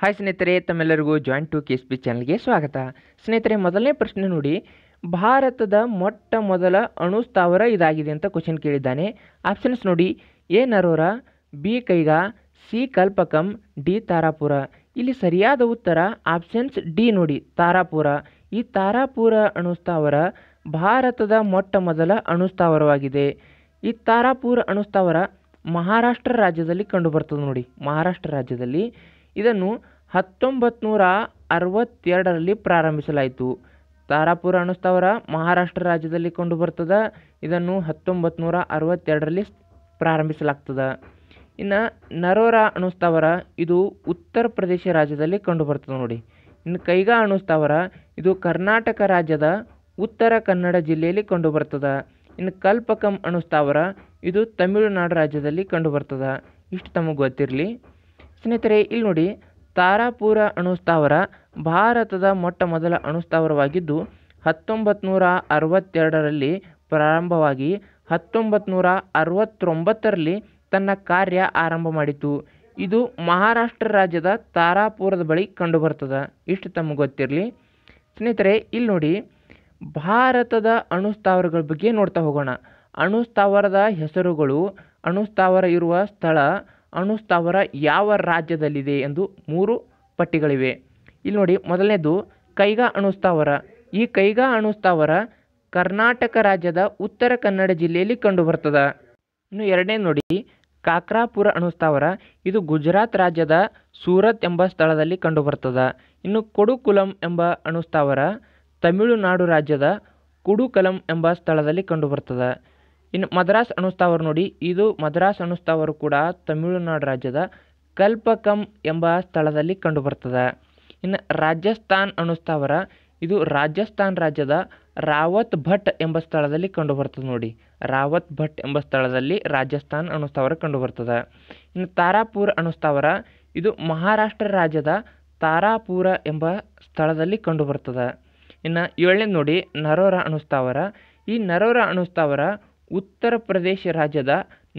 hi ಸ್ನೇಹಿತರೆ ತಮ್ಮೆಲ್ಲರಿಗೂ join to K S B ಚಾನಲ್ಗೆ ಸ್ವಾಗತ ಸ್ನೇಹಿತರೆ ಮೊದಲನೇ ಪ್ರಶ್ನೆ ನೋಡಿ ಭಾರತದ ಮೊಟ್ಟ ಮೊದಲ ಅಣು ಸ್ಥಾವರ ಇದಾಗಿದೆ ಅಂತ ಕ್ವಶನ್ ಕೇಳಿದ್ದಾನೆ ಆಪ್ಷನ್ಸ್ ನೋಡಿ A Narora B Kaiga C Kalpakkam D Tarapur ಇಲ್ಲಿ ಸರಿಯಾದ ಉತ್ತರ ಆಪ್ಷನ್ಸ್ ಡಿ ನೋಡಿ ತಾರಾಪುರ ಈ ತಾರಾಪುರ ಅಣು ಸ್ಥಾವರ ಭಾರತದ ಮೊಟ್ಟ ಮೊದಲ ಅಣು ಸ್ಥಾವರವಾಗಿದೆ ಈ ತಾರಾಪುರ ಅಣು ಸ್ಥಾವರ ಮಹಾರಾಷ್ಟ್ರ ರಾಜ್ಯದಲ್ಲಿ ಕಂಡುಬರ್ತದೆ ನೋಡಿ ಮಹಾರಾಷ್ಟ್ರ ರಾಜ್ಯದಲ್ಲಿ ಇದನ್ನು ಹತ್ತೊಂಬತ್ತು ನೂರ ಅರವತ್ತೆರಡರಲ್ಲಿ ಪ್ರಾರಂಭಿಸಲಾಯಿತು ತಾರಾಪುರ ಅನುಸ್ಥಾವರ ಮಹಾರಾಷ್ಟ್ರ ರಾಜ್ಯದಲ್ಲಿ ಕಂಡು ಬರ್ತದೆ ಇದನ್ನು ಹತ್ತೊಂಬತ್ತು ನೂರ ಅರವತ್ತೆರಡರಲ್ಲಿ ಪ್ರಾರಂಭಿಸಲಾಗ್ತದೆ ಇನ್ನು ನರೋರಾ ಅಣುಸ್ಥಾವರ ಇದು ಉತ್ತರ ಪ್ರದೇಶ ರಾಜ್ಯದಲ್ಲಿ ಕಂಡು ಬರ್ತದೆ ನೋಡಿ ಇನ್ನು ಕೈಗಾ ಅಣುಸ್ಥಾವರ ಇದು ಕರ್ನಾಟಕ ರಾಜ್ಯದ ಉತ್ತರ ಕನ್ನಡ ಜಿಲ್ಲೆಯಲ್ಲಿ ಕಂಡು ಬರ್ತದೆ ಇನ್ನು ಕಲ್ಪಕಂ ಅಣುಸ್ಥಾವರ ಇದು ತಮಿಳುನಾಡು ರಾಜ್ಯದಲ್ಲಿ ಕಂಡು ಬರ್ತದೆ ಇಷ್ಟು ತಮಗೆ ಗೊತ್ತಿರಲಿ ಸ್ನೇಹಿತರೆ ಇಲ್ಲಿ ನೋಡಿ ತಾರಾಪುರ ಅಣುಸ್ಥಾವರ ಭಾರತದ ಮೊಟ್ಟ ಮೊದಲ ಅಣುಸ್ಥಾವರವಾಗಿದ್ದು ಹತ್ತೊಂಬತ್ತು ನೂರ ಅರವತ್ತೆರಡರಲ್ಲಿ ಪ್ರಾರಂಭವಾಗಿ ಹತ್ತೊಂಬತ್ತು ನೂರ ಅರವತ್ತೊಂಬತ್ತರಲ್ಲಿ ತನ್ನ ಕಾರ್ಯ ಆರಂಭ ಮಾಡಿತು ಇದು ಮಹಾರಾಷ್ಟ್ರ ರಾಜ್ಯದ ತಾರಾಪುರದ ಬಳಿ ಕಂಡುಬರ್ತದೆ ಇಷ್ಟು ತಮಗೆ ಗೊತ್ತಿರಲಿ ಸ್ನೇಹಿತರೆ ಇಲ್ಲಿ ನೋಡಿ ಭಾರತದ ಅಣುಸ್ಥಾವರಗಳ ಬಗ್ಗೆ ನೋಡ್ತಾ ಹೋಗೋಣ ಅಣುಸ್ಥಾವರದ ಹೆಸರುಗಳು ಅಣುಸ್ಥಾವರ ಇರುವ ಸ್ಥಳ ಅಣುಸ್ಥಾವರ ಯಾವ ರಾಜ್ಯದಲ್ಲಿದೆ ಎಂದು ಮೂರು ಪಟ್ಟಿಗಳಿವೆ ಇಲ್ಲಿ ನೋಡಿ ಮೊದಲನೇದು ಕೈಗಾ ಅಣುಸ್ಥಾವರ ಈ ಕೈಗಾ ಅಣುಸ್ಥಾವರ ಕರ್ನಾಟಕ ರಾಜ್ಯದ ಉತ್ತರ ಕನ್ನಡ ಜಿಲ್ಲೆಯಲ್ಲಿ ಕಂಡುಬರ್ತದ ಇನ್ನು ಎರಡನೇ ನೋಡಿ ಕಾಕ್ರಾಪುರ ಅಣುಸ್ಥಾವರ ಇದು ಗುಜರಾತ್ ರಾಜ್ಯದ ಸೂರತ್ ಎಂಬ ಸ್ಥಳದಲ್ಲಿ ಕಂಡುಬರ್ತದ ಇನ್ನು ಕೊಡುಕುಲಂ ಎಂಬ ಅಣುಸ್ಥಾವರ ತಮಿಳುನಾಡು ರಾಜ್ಯದ ಕುಡುಕಲಂ ಎಂಬ ಸ್ಥಳದಲ್ಲಿ ಕಂಡುಬರ್ತದ ಇನ್ನು ಮದ್ರಾಸ್ ಅಣುಸ್ಥಾವರ ನೋಡಿ ಇದು ಮದ್ರಾಸ್ ಅಣುಸ್ತಾವರು ಕೂಡ ತಮಿಳುನಾಡು ರಾಜ್ಯದ ಕಲ್ಪಕಂ ಎಂಬ ಸ್ಥಳದಲ್ಲಿ ಕಂಡುಬರ್ತದೆ ಇನ್ನು ರಾಜಸ್ಥಾನ್ ಅಣುಸ್ತಾವರ ಇದು ರಾಜಸ್ಥಾನ್ ರಾಜ್ಯದ ರಾವತ್ ಭಟ್ ಎಂಬ ಸ್ಥಳದಲ್ಲಿ ಕಂಡುಬರ್ತದೆ ನೋಡಿ ರಾವತ್ ಭಟ್ ಎಂಬ ಸ್ಥಳದಲ್ಲಿ ರಾಜಸ್ಥಾನ್ ಅಣುಸ್ಥಾವರ ಕಂಡುಬರ್ತದೆ ಇನ್ನು ತಾರಾಪುರ ಅಣುಸ್ತಾವರ ಇದು ಮಹಾರಾಷ್ಟ್ರ ರಾಜ್ಯದ ತಾರಾಪುರ ಎಂಬ ಸ್ಥಳದಲ್ಲಿ ಕಂಡುಬರ್ತದೆ ಇನ್ನು ಏಳನೇ ನೋಡಿ ನರೋರ ಅಣುಸ್ಥಾವರ ಈ ನರೋರ ಅಣುಸ್ತಾವರ ಉತ್ತರ ಪ್ರದೇಶ ರಾಜ್ಯದ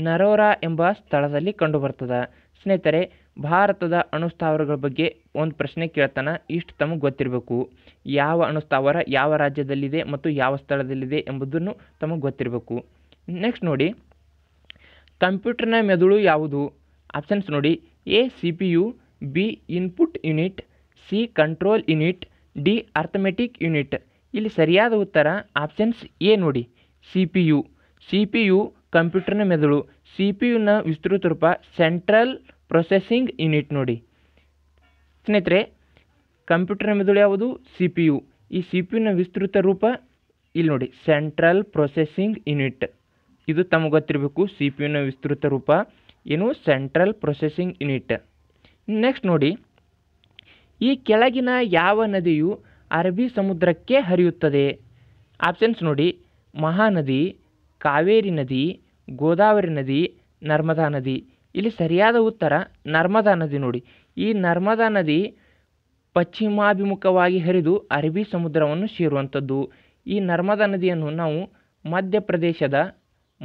ನರೋರಾ ಎಂಬ ಸ್ಥಳದಲ್ಲಿ ಬರ್ತದೆ ಸ್ನೇಹಿತರೆ ಭಾರತದ ಅಣುಸ್ಥಾವರಗಳ ಬಗ್ಗೆ ಒಂದು ಪ್ರಶ್ನೆ ಕೇಳ್ತಾನೆ ಇಷ್ಟು ತಮಗೆ ಗೊತ್ತಿರಬೇಕು ಯಾವ ಅಣುಸ್ಥಾವರ ಯಾವ ರಾಜ್ಯದಲ್ಲಿದೆ ಮತ್ತು ಯಾವ ಸ್ಥಳದಲ್ಲಿದೆ ಎಂಬುದನ್ನು ತಮಗೆ ಗೊತ್ತಿರಬೇಕು ನೆಕ್ಸ್ಟ್ ನೋಡಿ ಕಂಪ್ಯೂಟರ್ನ ಮೆದುಳು ಯಾವುದು ಆಪ್ಷನ್ಸ್ ನೋಡಿ A C P U B input unit C control unit D arithmetic unit ಇಲ್ಲಿ ಸರಿಯಾದ ಉತ್ತರ ಆಪ್ಷನ್ಸ್ ಎ ನೋಡಿ ಸಿ ಪಿ ಯು ಯು ಕಂಪ್ಯೂಟರ್ನ ಮೆದುಳು ಪಿ ಯುನ ವಿಸ್ತೃತ ರೂಪ ಸೆಂಟ್ರಲ್ ಪ್ರೊಸೆಸಿಂಗ್ ಯೂನಿಟ್ ನೋಡಿ ಸ್ನೇಹಿತರೆ ಕಂಪ್ಯೂಟರ್ನ ಮೆದುಳು ಯಾವುದು ಸಿ ಪಿ ಯು ಈ ಸಿ ಪಿ ಯುನ ವಿಸ್ತೃತ ರೂಪ ಇಲ್ಲಿ ನೋಡಿ ಸೆಂಟ್ರಲ್ ಪ್ರೊಸೆಸಿಂಗ್ ಯೂನಿಟ್ ಇದು ತಮಗೆ ಗೊತ್ತಿರಬೇಕು ಸಿ ಪಿ ಯುನ ವಿಸ್ತೃತ ರೂಪ ಏನು ಸೆಂಟ್ರಲ್ ಪ್ರೊಸೆಸಿಂಗ್ ಯೂನಿಟ್ ನೆಕ್ಸ್ಟ್ ನೋಡಿ ಈ ಕೆಳಗಿನ ಯಾವ ನದಿಯು ಅರಬ್ಬಿ ಸಮುದ್ರಕ್ಕೆ ಹರಿಯುತ್ತದೆ ಆಪ್ಷನ್ಸ್ ನೋಡಿ ಮಹಾನದಿ ಕಾವೇರಿ ನದಿ ಗೋದಾವರಿ ನದಿ ನರ್ಮದಾ ನದಿ ಇಲ್ಲಿ ಸರಿಯಾದ ಉತ್ತರ ನರ್ಮದಾ ನದಿ ನೋಡಿ ಈ ನರ್ಮದಾ ನದಿ ಪಶ್ಚಿಮಾಭಿಮುಖವಾಗಿ ಹರಿದು ಅರಬ್ಬಿ ಸಮುದ್ರವನ್ನು ಸೇರುವಂಥದ್ದು ಈ ನರ್ಮದಾ ನದಿಯನ್ನು ನಾವು ಮಧ್ಯಪ್ರದೇಶದ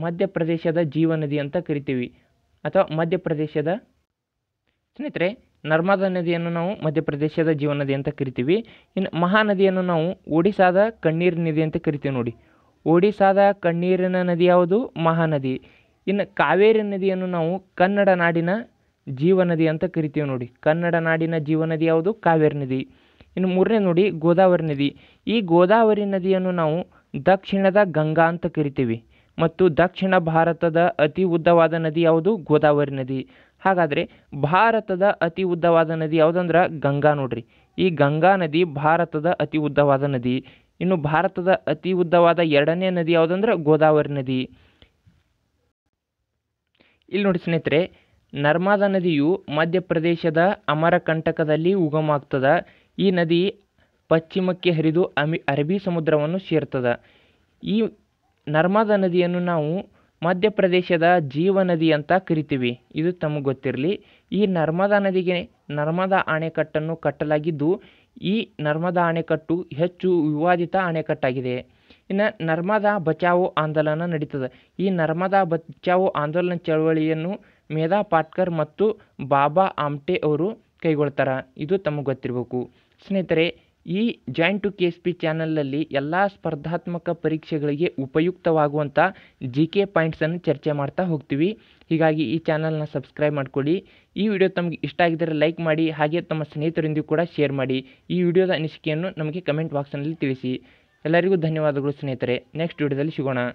ಮಧ್ಯಪ್ರದೇಶದ ಜೀವ ನದಿ ಅಂತ ಕರಿತೀವಿ ಅಥವಾ ಮಧ್ಯಪ್ರದೇಶದ ಸ್ನೇಹಿತರೆ ನರ್ಮದಾ ನದಿಯನ್ನು ನಾವು ಮಧ್ಯಪ್ರದೇಶದ ಜೀವ ನದಿ ಅಂತ ಕರಿತೀವಿ ಇನ್ನು ಮಹಾನದಿಯನ್ನು ನಾವು ಒಡಿಸಾದ ಕಣ್ಣೀರು ನದಿ ಅಂತ ಕರಿತೀವಿ ನೋಡಿ ಒಡಿಶಾದ ಕಣ್ಣೀರಿನ ನದಿ ಯಾವುದು ಮಹಾನದಿ ಇನ್ನು ಕಾವೇರಿ ನದಿಯನ್ನು ನಾವು ಕನ್ನಡ ನಾಡಿನ ಜೀವನದಿ ಅಂತ ಕರಿತೀವಿ ನೋಡಿ ಕನ್ನಡ ನಾಡಿನ ಜೀವನದಿ ಯಾವುದು ಕಾವೇರಿ ನದಿ ಇನ್ನು ಮೂರನೇ ನೋಡಿ ಗೋದಾವರಿ ನದಿ ಈ ಗೋದಾವರಿ ನದಿಯನ್ನು ನಾವು ದಕ್ಷಿಣದ ಗಂಗಾ ಅಂತ ಕರಿತೀವಿ ಮತ್ತು ದಕ್ಷಿಣ ಭಾರತದ ಅತಿ ಉದ್ದವಾದ ನದಿ ಯಾವುದು ಗೋದಾವರಿ ನದಿ ಹಾಗಾದರೆ ಭಾರತದ ಅತಿ ಉದ್ದವಾದ ನದಿ ಯಾವುದಂದ್ರೆ ಗಂಗಾ ನೋಡ್ರಿ ಈ ಗಂಗಾ ನದಿ ಭಾರತದ ಅತಿ ಉದ್ದವಾದ ನದಿ ಇನ್ನು ಭಾರತದ ಅತಿ ಉದ್ದವಾದ ಎರಡನೇ ನದಿ ಯಾವುದಂದ್ರೆ ಗೋದಾವರಿ ನದಿ ಇಲ್ಲಿ ನೋಡಿ ಸ್ನೇಹಿತರೆ ನರ್ಮದಾ ನದಿಯು ಮಧ್ಯಪ್ರದೇಶದ ಅಮರಕಂಟಕದಲ್ಲಿ ಉಗಮ ಆಗ್ತದ ಈ ನದಿ ಪಶ್ಚಿಮಕ್ಕೆ ಹರಿದು ಅಮಿ ಅರಬ್ಬಿ ಸಮುದ್ರವನ್ನು ಸೇರ್ತದ ಈ ನರ್ಮದಾ ನದಿಯನ್ನು ನಾವು ಮಧ್ಯಪ್ರದೇಶದ ಜೀವ ನದಿ ಅಂತ ಕರಿತೀವಿ ಇದು ತಮಗೆ ಗೊತ್ತಿರಲಿ ಈ ನರ್ಮದಾ ನದಿಗೆ ನರ್ಮದಾ ಅಣೆಕಟ್ಟನ್ನು ಕಟ್ಟಲಾಗಿದ್ದು ಈ ನರ್ಮದಾ ಅಣೆಕಟ್ಟು ಹೆಚ್ಚು ವಿವಾದಿತ ಅಣೆಕಟ್ಟಾಗಿದೆ ಇನ್ನು ನರ್ಮದಾ ಬಚಾವೋ ಆಂದೋಲನ ನಡೀತದೆ ಈ ನರ್ಮದಾ ಬಚಾವೋ ಆಂದೋಲನ ಚಳವಳಿಯನ್ನು ಮೇಧಾ ಪಾಟ್ಕರ್ ಮತ್ತು ಬಾಬಾ ಆಮ್ಟೆ ಅವರು ಕೈಗೊಳ್ತಾರೆ ಇದು ತಮಗೆ ಗೊತ್ತಿರಬೇಕು ಸ್ನೇಹಿತರೆ ಈ join to K S P ಚಾನಲ್ನಲ್ಲಿ ಎಲ್ಲ ಸ್ಪರ್ಧಾತ್ಮಕ ಪರೀಕ್ಷೆಗಳಿಗೆ ಉಪಯುಕ್ತವಾಗುವಂಥ ಜಿ ಕೆ ಪಾಯಿಂಟ್ಸನ್ನು ಚರ್ಚೆ ಮಾಡ್ತಾ ಹೋಗ್ತೀವಿ ಹೀಗಾಗಿ ಈ ಚಾನಲ್ನ ಸಬ್ಸ್ಕ್ರೈಬ್ ಮಾಡಿಕೊಳ್ಳಿ ಈ ವಿಡಿಯೋ ತಮಗೆ ಇಷ್ಟ ಆಗಿದ್ದರೆ ಲೈಕ್ ಮಾಡಿ ಹಾಗೆ ತಮ್ಮ ಸ್ನೇಹಿತರೊಂದಿಗೂ ಕೂಡ ಶೇರ್ ಮಾಡಿ ಈ ವಿಡಿಯೋದ ಅನಿಸಿಕೆಯನ್ನು ನಮಗೆ ಕಮೆಂಟ್ ಬಾಕ್ಸ್ನಲ್ಲಿ ತಿಳಿಸಿ ಎಲ್ಲರಿಗೂ ಧನ್ಯವಾದಗಳು ಸ್ನೇಹಿತರೆ ನೆಕ್ಸ್ಟ್ ವಿಡಿಯೋದಲ್ಲಿ ಸಿಗೋಣ